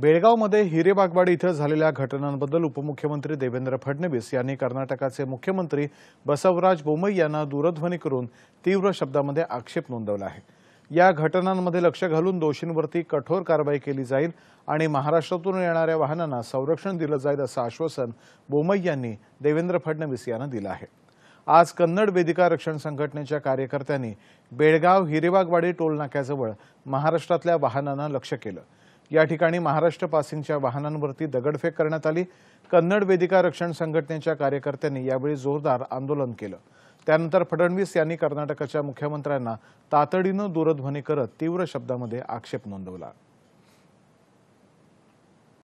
बेळगावमध्ये हिरेबागवाडी इथं झालेल्या घटनांबद्दल उपमुख्यमंत्री देवेंद्र फडणवीस यांनी कर्नाटकाचे मुख्यमंत्री बसवराज बोमई यांना दूरध्वनी करून तीव्र शब्दामध्ये आक्षेप नोंदवला आहे या घटनांमध्ये लक्ष घालून दोषींवरती कठोर कारवाई केली जाईल आणि महाराष्ट्रातून येणाऱ्या वाहनांना संरक्षण दिलं जाईल असं आश्वासन बोमई यांनी देवेंद्र फडणवीस यांना दिलं आहे आज कन्नड वेदिका रक्षण संघटनेच्या कार्यकर्त्यांनी बेळगाव हिरेबागवाडी टोल नाक्याजवळ महाराष्ट्रातल्या वाहनांना लक्ष केलं या ठिकाणी महाराष्ट्र पासिंगच्या वाहनांवरती दगडफेक करण्यात आली कन्नड वेदिका रक्षण संघटनेच्या कार्यकर्त्यांनी यावेळी जोरदार आंदोलन केलं त्यानंतर फडणवीस यांनी कर्नाटकाच्या मुख्यमंत्र्यांना तातडीनं दूरध्वनी करत तीव्र शब्दामध्ये आक्षेप नोंदवला